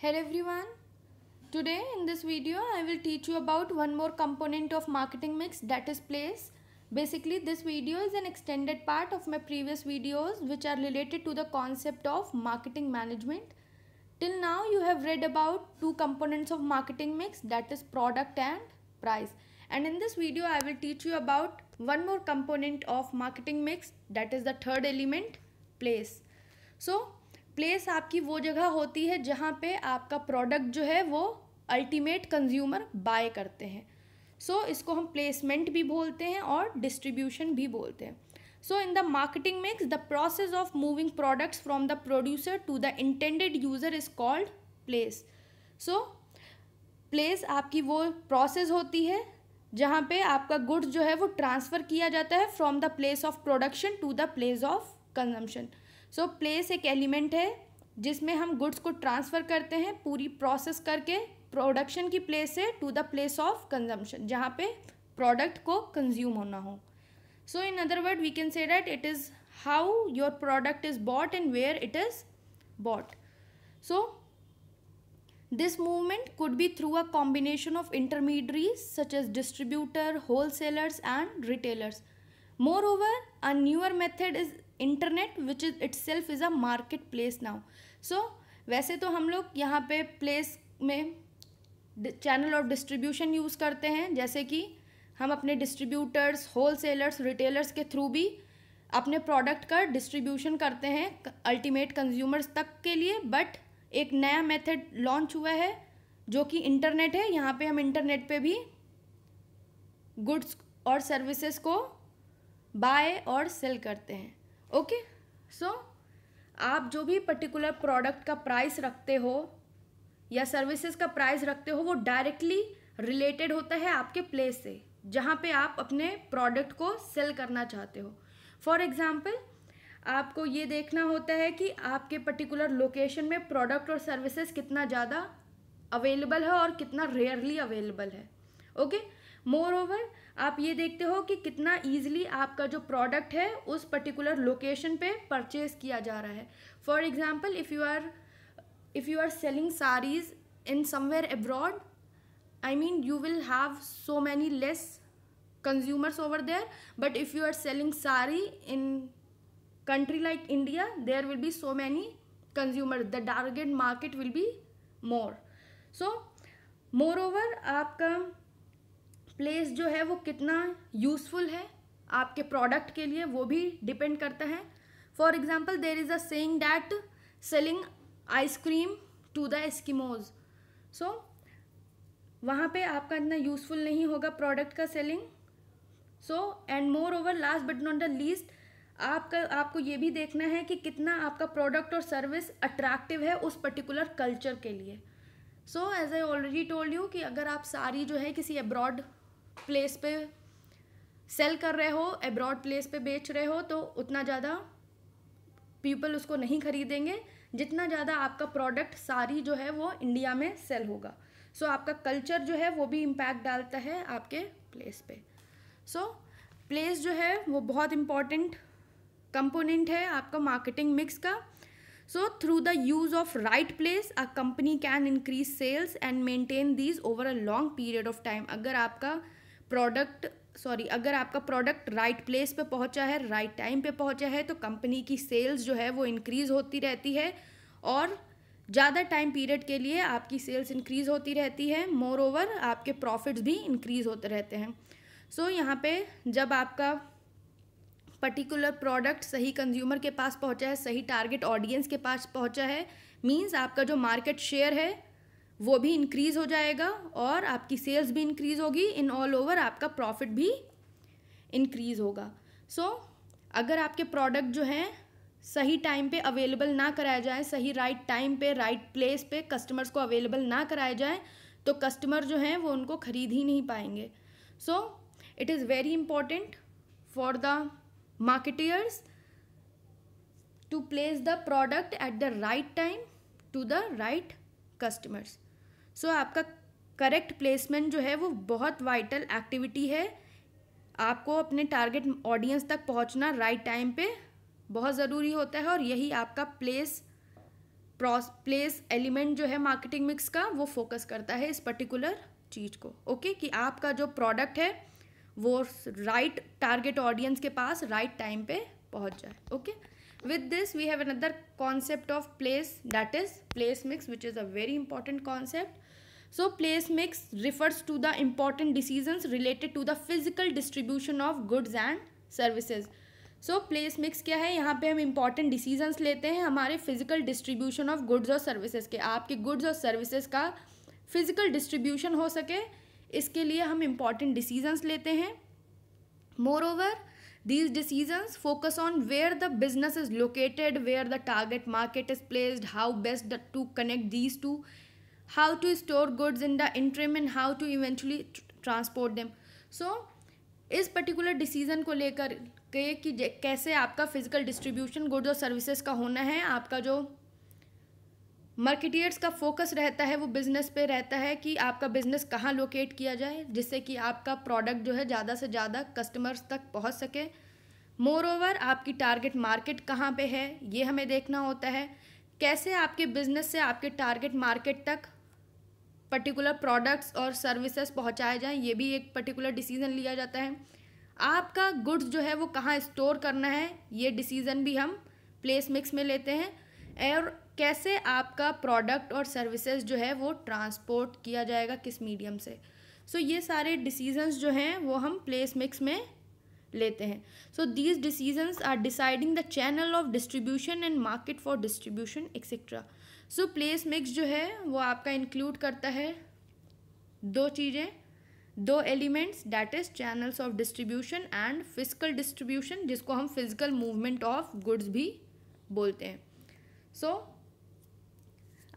Hello everyone. Today in this video I will teach you about one more component of marketing mix that is place. Basically this video is an extended part of my previous videos which are related to the concept of marketing management. Till now you have read about two components of marketing mix that is product and price. And in this video I will teach you about one more component of marketing mix that is the third element place. So place आपकी वो जगह होती है जहाँ पे आपका product जो है वो अल्टीमेट कंज्यूमर बाय करते हैं सो so, इसको हम प्लेसमेंट भी बोलते हैं और डिस्ट्रीब्यूशन भी बोलते हैं so in the marketing mix the process of moving products from the producer to the intended user is called place so place आपकी वो प्रोसेस होती है जहाँ पे आपका गुड्स जो है वो ट्रांसफ़र किया जाता है from the place of production to the place of consumption so place एक एलिमेंट है जिसमें हम गुड्स को ट्रांसफ़र करते हैं पूरी प्रोसेस करके प्रोडक्शन की प्लेस से to the place of consumption जहाँ पे प्रोडक्ट को कंज्यूम होना हो so in other word we can say that it is how your product is bought and where it is bought so this movement could be through a combination of intermediaries such as distributor wholesalers and retailers moreover a newer method is internet which is itself is a market place now सो वैसे तो हम लोग यहाँ पे place में channel of distribution use करते हैं जैसे कि हम अपने डिस्ट्रीब्यूटर्स होलसेलर्स रिटेलर्स के थ्रू भी अपने प्रोडक्ट का डिस्ट्रीब्यूशन करते हैं अल्टीमेट कंज्यूमर्स तक के लिए बट एक नया मेथड लॉन्च हुआ है जो कि इंटरनेट है यहाँ पे हम इंटरनेट पे भी गुड्स और सर्विसेज को बाय और सेल करते हैं ओके सो आप जो भी पर्टिकुलर प्रोडक्ट का प्राइस रखते हो या सर्विसेज का प्राइस रखते हो वो डायरेक्टली रिलेटेड होता है आपके प्लेस से जहाँ पे आप अपने प्रोडक्ट को सेल करना चाहते हो फॉर एग्ज़ाम्पल आपको ये देखना होता है कि आपके पर्टिकुलर लोकेशन में प्रोडक्ट और सर्विसेज कितना ज़्यादा अवेलेबल है और कितना रेयरली अवेलेबल है ओके okay? मोर ओवर आप ये देखते हो कि कितना ईजिली आपका जो प्रोडक्ट है उस पर्टिकुलर लोकेशन पे परचेज किया जा रहा है for example if you are if you are selling saris in somewhere abroad I mean you will have so many less consumers over there but if you are selling sari in country like India there will be so many consumer the target market will be more so moreover आपका place जो है वो कितना useful है आपके product के लिए वो भी डिपेंड करता है for example there is a saying that selling ice cream to the Eskimos so वहाँ पे आपका इतना यूज़फुल नहीं होगा प्रोडक्ट का selling so and moreover last but not the least आपका आपको ये भी देखना है कि कितना आपका प्रोडक्ट और सर्विस अट्रैक्टिव है उस पर्टिकुलर कल्चर के लिए so as I already told you कि अगर आप सारी जो है किसी अब्रॉड प्लेस पे सेल कर रहे हो एब्रॉड प्लेस पे बेच रहे हो तो उतना ज़्यादा पीपल उसको नहीं खरीदेंगे जितना ज़्यादा आपका प्रोडक्ट सारी जो है वो इंडिया में सेल होगा सो so, आपका कल्चर जो है वो भी इम्पैक्ट डालता है आपके प्लेस पे सो so, प्लेस जो है वो बहुत इम्पॉर्टेंट कंपोनेंट है आपका मार्केटिंग मिक्स का so through the use of right place a company can increase sales and maintain these over a long period of time अगर आपका प्रोडक्ट सॉरी अगर आपका प्रोडक्ट राइट प्लेस पे पहुंचा है राइट टाइम पे पहुंचा है तो कंपनी की सेल्स जो है वो इंक्रीज़ होती रहती है और ज़्यादा टाइम पीरियड के लिए आपकी सेल्स इंक्रीज़ होती रहती है मोर ओवर आपके प्रॉफिट्स भी इंक्रीज़ होते रहते हैं सो so, यहाँ पे जब आपका पर्टिकुलर प्रोडक्ट सही कंज्यूमर के पास पहुँचा है सही टारगेट ऑडियंस के पास पहुँचा है मीन्स आपका जो मार्केट शेयर है वो भी इंक्रीज़ हो जाएगा और आपकी सेल्स भी इंक्रीज़ होगी इन ऑल ओवर आपका प्रॉफिट भी इंक्रीज़ होगा सो so, अगर आपके प्रोडक्ट जो हैं सही टाइम पे अवेलेबल ना कराया जाए सही राइट टाइम पे राइट प्लेस पे कस्टमर्स को अवेलेबल ना कराया जाए तो कस्टमर जो हैं वो उनको ख़रीद ही नहीं पाएंगे so it is very important for the marketers to place the product at the right time to the right customers so so, आपका करेक्ट प्लेसमेंट जो है वो बहुत वाइटल एक्टिविटी है आपको अपने टारगेट ऑडियंस तक पहुंचना राइट टाइम पे बहुत ज़रूरी होता है और यही आपका प्लेस प्रॉस प्लेस एलिमेंट जो है मार्केटिंग मिक्स का वो फोकस करता है इस पर्टिकुलर चीज़ को ओके कि आपका जो प्रोडक्ट है वो राइट टारगेट ऑडियंस के पास राइट टाइम पे पहुंच जाए okay with this we have another concept of place that is place mix which is a very important concept so place makes refers to the important decision related to the physical distribution of goods and services so place mix क्या है यहाँ पे हम important decisions लेते हैं हमारे physical distribution of goods और services के आपके गुड्स और सर्विसेज का फिजिकल डिस्ट्रीब्यूशन हो सके इसके लिए हम इम्पॉर्टेंट डिसीजंस लेते हैं moreover these decisions focus on where the business is located where the target market is placed how best to connect these to how to store goods in the interim and how to eventually transport them so इस particular decision को लेकर के कि कैसे आपका physical distribution goods और services का होना है आपका जो मार्केटियर्स का फोकस रहता है वो बिज़नेस पे रहता है कि आपका बिज़नेस कहाँ लोकेट किया जाए जिससे कि आपका प्रोडक्ट जो है ज़्यादा से ज़्यादा कस्टमर्स तक पहुँच सके मोर ओवर आपकी टारगेट मार्केट कहाँ पे है ये हमें देखना होता है कैसे आपके बिज़नेस से आपके टारगेट मार्केट तक पर्टिकुलर प्रोडक्ट्स और सर्विसेज पहुंचाए जाएं ये भी एक पर्टिकुलर डिसीज़न लिया जाता है आपका गुड्स जो है वो कहाँ स्टोर करना है ये डिसीज़न भी हम प्लेस मिक्स में लेते हैं और कैसे आपका प्रोडक्ट और सर्विसेज जो है वो ट्रांसपोर्ट किया जाएगा किस मीडियम से सो so, ये सारे डिसीजंस जो हैं वो हम प्लेस मिक्स में लेते हैं so these decisions are deciding the channel of distribution and market for distribution etcetera so place mix जो है वो आपका इंक्लूड करता है दो चीज़ें दो elements that is channels of distribution and physical distribution जिसको हम फिजिकल मूवमेंट ऑफ गुड्स भी बोलते हैं सो so,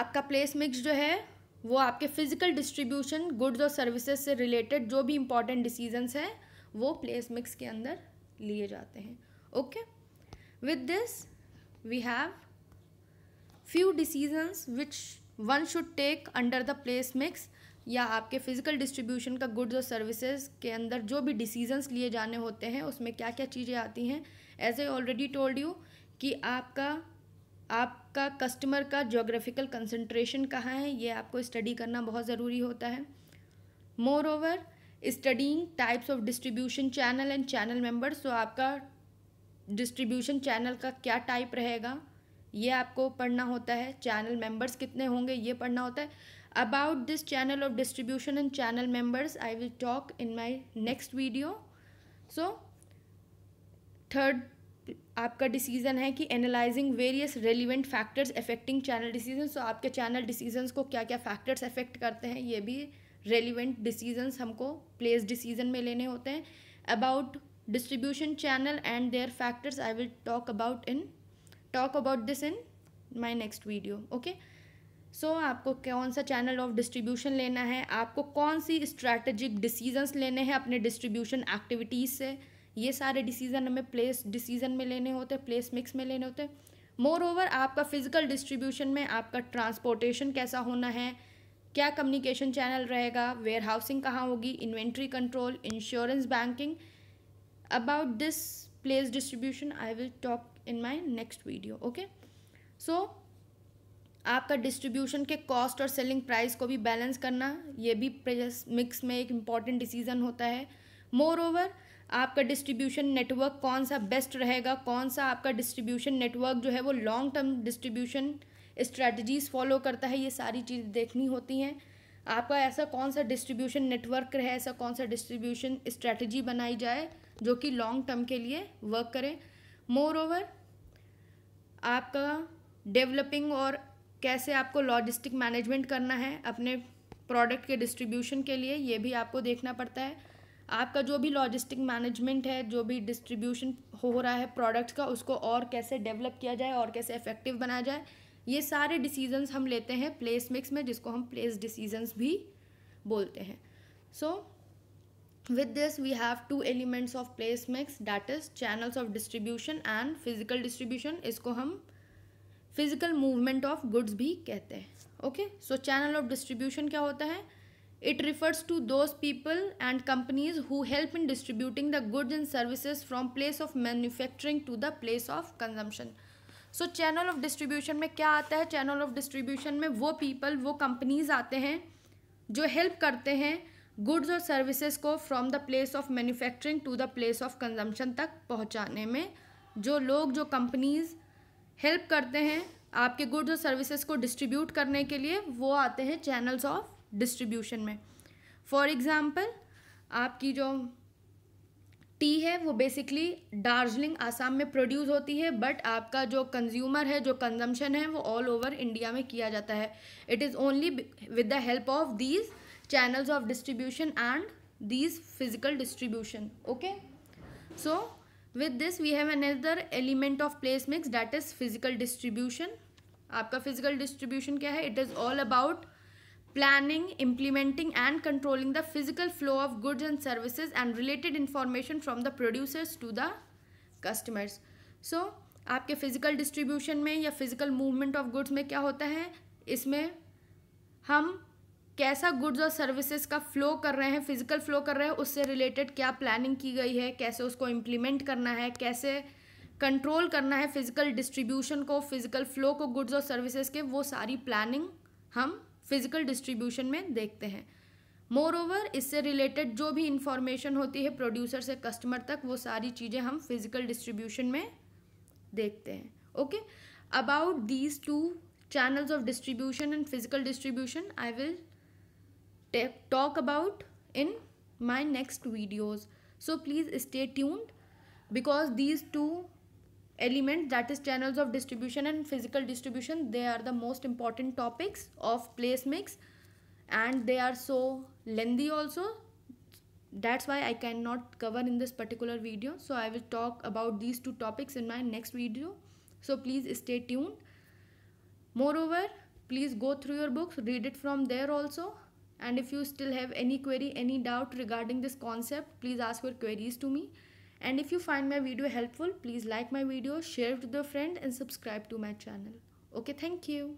आपका प्लेस मिक्स जो है वो आपके फिजिकल डिस्ट्रीब्यूशन गुड्स और सर्विसेज से रिलेटेड जो भी इंपॉर्टेंट डिसीजंस हैं वो प्लेस मिक्स के अंदर लिए जाते हैं okay with this we have few decisions which one should take under the place mix या आपके फिजिकल डिस्ट्रीब्यूशन का गुड्स और सर्विसेज के अंदर जो भी डिसीजंस लिए जाने होते हैं उसमें क्या क्या चीज़ें आती हैं as I already told you कि आपका आपका कस्टमर का जोग्राफिकल कंसनट्रेशन कहाँ है ये आपको स्टडी करना बहुत ज़रूरी होता है moreover studying types of distribution channel and channel members तो आपका डिस्ट्रीब्यूशन चैनल का क्या टाइप रहेगा ये आपको पढ़ना होता है चैनल मेंबर्स कितने होंगे ये पढ़ना होता है about this channel of distribution and channel members I will talk in my next video so third आपका डिसीजन है कि analysing various relevant factors affecting channel decision so आपके चैनल डिसीजन को क्या क्या फैक्टर्स अफेक्ट करते हैं ये भी रेलिवेंट डिसीजनस हमको प्लेस डिसीजन में लेने होते हैं about distribution channel and their factors I will talk about in talk about this in my next video okay so so, आपको कौन सा चैनल ऑफ डिस्ट्रीब्यूशन लेना है आपको कौन सी स्ट्रैटेजिक डिसीजंस लेने हैं अपने डिस्ट्रीब्यूशन एक्टिविटीज़ से ये सारे डिसीजन हमें प्लेस डिसीजन में लेने होते हैं प्लेस मिक्स में लेने होते हैं मोर ओवर आपका फिजिकल डिस्ट्रीब्यूशन में आपका ट्रांसपोर्टेशन कैसा होना है क्या कम्युनिकेशन चैनल रहेगा वेयर हाउसिंग कहाँ होगी inventory control insurance banking about this place distribution I will talk in my next video okay so आपका डिस्ट्रीब्यूशन के कॉस्ट और सेलिंग प्राइस को भी बैलेंस करना ये भी मिक्स में एक इम्पॉर्टेंट डिसीजन होता है मोर ओवर आपका डिस्ट्रीब्यूशन नेटवर्क कौन सा बेस्ट रहेगा कौन सा आपका डिस्ट्रीब्यूशन नेटवर्क जो है वो long term distribution strategies follow करता है ये सारी चीज़ देखनी होती हैं आपका ऐसा कौन सा डिस्ट्रीब्यूशन नेटवर्क रहे ऐसा कौन सा डिस्ट्रीब्यूशन स्ट्रेटजी बनाई जाए जो कि लॉन्ग टर्म के लिए वर्क करें मोर ओवर आपका डेवलपिंग और कैसे आपको लॉजिस्टिक मैनेजमेंट करना है अपने प्रोडक्ट के डिस्ट्रीब्यूशन के लिए ये भी आपको देखना पड़ता है आपका जो भी लॉजिस्टिक मैनेजमेंट है जो भी डिस्ट्रीब्यूशन हो रहा है प्रोडक्ट्स का उसको और कैसे डेवलप किया जाए और कैसे इफेक्टिव बनाया जाए ये सारे डिसीजंस हम लेते हैं प्लेस मिक्स में जिसको हम प्लेस डिसीजंस भी बोलते हैं so so, with this we have two elements of place mix that is channels of distribution and physical distribution isko hum physical movement of goods bhi kehte hain okay so channel of distribution kya hota hai it refers to those people and companies who help in distributing the goods and services from place of manufacturing to the place of consumption so channel of distribution में क्या आता है channel of distribution में वो people वो companies आते हैं जो हेल्प करते हैं गुड्स और सर्विसेज को from the place of manufacturing to the place of consumption तक पहुंचाने में जो लोग जो कंपनीज़ हेल्प करते हैं आपके गुड्स और सर्विसेज को डिस्ट्रीब्यूट करने के लिए वो आते हैं चैनल्स ऑफ डिस्ट्रीब्यूशन में फॉर एग्ज़ाम्पल आपकी जो टी है वो बेसिकली दार्जिलिंग आसाम में प्रोड्यूस होती है बट आपका जो कंज्यूमर है जो कंजम्पशन है वो ऑल ओवर इंडिया में किया जाता है it is only with the help of these channels of distribution and these physical distribution okay so with this we have another element of place mix that is physical distribution आपका physical distribution क्या है it is all about planning implementing and controlling the physical flow of goods and services and related information from the producers to the customers so आपके physical distribution में या physical movement of goods में क्या होता है इसमें हम कैसा गुड्स और सर्विसेज का फ्लो कर रहे हैं फिजिकल फ्लो कर रहे हैं उससे रिलेटेड क्या प्लानिंग की गई है कैसे उसको इम्प्लीमेंट करना है कैसे कंट्रोल करना है फिजिकल डिस्ट्रीब्यूशन को फिजिकल फ्लो को गुड्स और सर्विसेज के वो सारी प्लानिंग हम फिजिकल डिस्ट्रीब्यूशन में देखते हैं मोर ओवर इससे रिलेटेड जो भी इंफॉर्मेशन होती है प्रोड्यूसर से कस्टमर तक वो सारी चीज़ें हम फिजिकल डिस्ट्रीब्यूशन में देखते हैं okay about these two channels of distribution and physical distribution I will talk about in my next videos so please stay tuned because these two elements that is channels of distribution and physical distribution they are the most important topics of place mix and they are so lengthy also that's why I cannot cover in this particular video so I will talk about these two topics in my next video so please stay tuned moreover please go through your books read it from there also and if you still have any query any doubt regarding this concept please ask your queries to me and if you find my video helpful please like my video share it with your friend and subscribe to my channel okay thank you